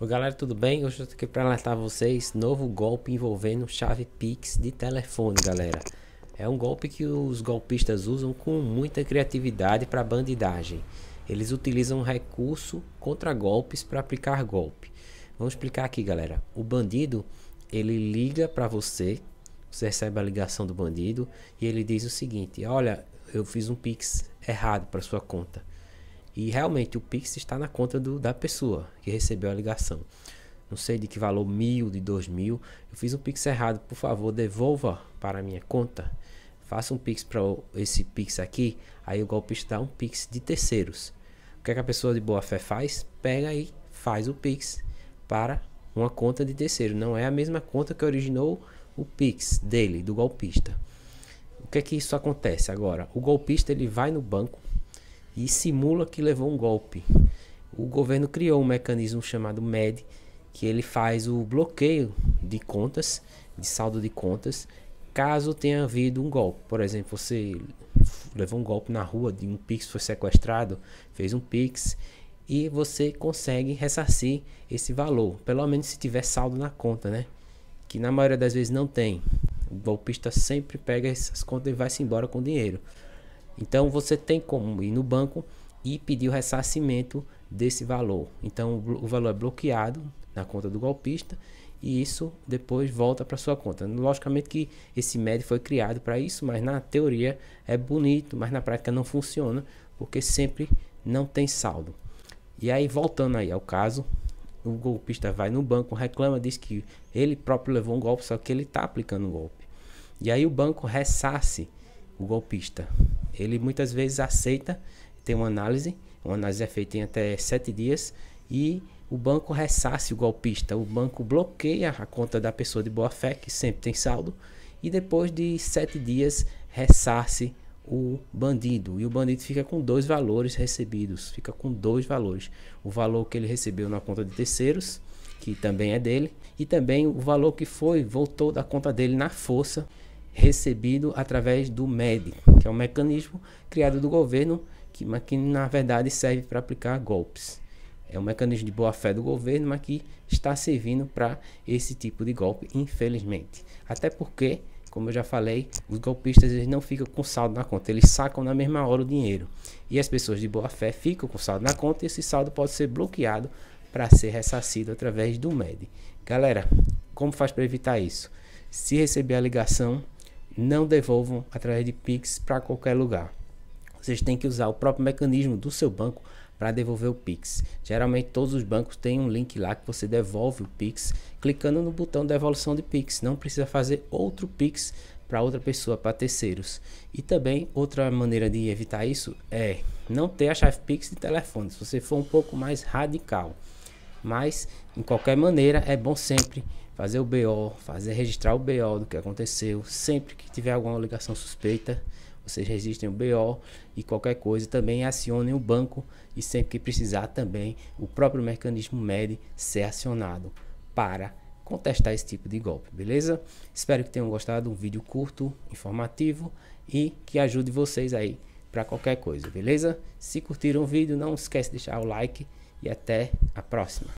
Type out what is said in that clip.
Oi galera, tudo bem? Hoje eu estou aqui para alertar vocês, novo golpe envolvendo chave Pix de telefone, galera. É um golpe que os golpistas usam com muita criatividade para bandidagem. Eles utilizam recurso contra golpes para aplicar golpe. Vamos explicar aqui, galera. O bandido, ele liga para você, você recebe a ligação do bandido e ele diz o seguinte: "Olha, eu fiz um Pix errado para sua conta. E realmente o Pix está na conta do, da pessoa que recebeu a ligação. Não sei de que valor, mil, de dois mil. Eu fiz um Pix errado, por favor, devolva para a minha conta. Faça um Pix para esse Pix aqui. Aí o golpista dá um Pix de terceiros. O que, é que a pessoa de boa fé faz? Pega e faz o Pix para uma conta de terceiro. Não é a mesma conta que originou o Pix dele, do golpista. O que é que isso acontece agora? O golpista ele vai no banco e simula que levou um golpe. O governo criou um mecanismo chamado MED, que ele faz o bloqueio de contas, de saldo de contas, caso tenha havido um golpe. Por exemplo, você levou um golpe na rua de um Pix, foi sequestrado, fez um Pix e você consegue ressarcir esse valor, pelo menos se tiver saldo na conta, né? Que na maioria das vezes não tem. O golpista sempre pega essas contas e vai-se embora com o dinheiro. Então você tem como ir no banco e pedir o ressarcimento desse valor. Então o valor é bloqueado na conta do golpista e isso depois volta para sua conta. Logicamente que esse médio foi criado para isso, mas na teoria é bonito, mas na prática não funciona, porque sempre não tem saldo. E aí voltando aí ao caso, o golpista vai no banco, reclama, diz que ele próprio levou um golpe, só que ele está aplicando um golpe. E aí o banco ressarce o golpista ele muitas vezes aceita, tem uma análise, uma análise é feita em até sete dias e o banco ressasse o golpista, o banco bloqueia a conta da pessoa de boa fé, que sempre tem saldo, e depois de sete dias ressasse o bandido. E o bandido fica com dois valores recebidos, fica com dois valores. O valor que ele recebeu na conta de terceiros, que também é dele, e também o valor que foi, voltou da conta dele na força, recebido através do médico que é um mecanismo criado do governo, que, mas que na verdade serve para aplicar golpes. É um mecanismo de boa-fé do governo, mas que está servindo para esse tipo de golpe, infelizmente. Até porque, como eu já falei, os golpistas eles não ficam com saldo na conta, eles sacam na mesma hora o dinheiro. E as pessoas de boa-fé ficam com saldo na conta e esse saldo pode ser bloqueado para ser ressarcido através do MED. Galera, como faz para evitar isso? Se receber a ligação, não devolvam através de Pix para qualquer lugar. Vocês têm que usar o próprio mecanismo do seu banco para devolver o Pix. Geralmente todos os bancos têm um link lá que você devolve o Pix clicando no botão devolução de Pix. Não precisa fazer outro Pix para outra pessoa, para terceiros. E também outra maneira de evitar isso é não ter a chave Pix de telefone, se você for um pouco mais radical. Mas, em qualquer maneira, é bom sempre fazer o BO, fazer registrar o BO do que aconteceu. Sempre que tiver alguma ligação suspeita, vocês registrem o BO e qualquer coisa também acionem o banco e sempre que precisar também o próprio mecanismo MED ser acionado para contestar esse tipo de golpe, beleza? Espero que tenham gostado, um vídeo curto, informativo e que ajude vocês aí para qualquer coisa, beleza? Se curtiram o vídeo, não esquece de deixar o like e até a próxima.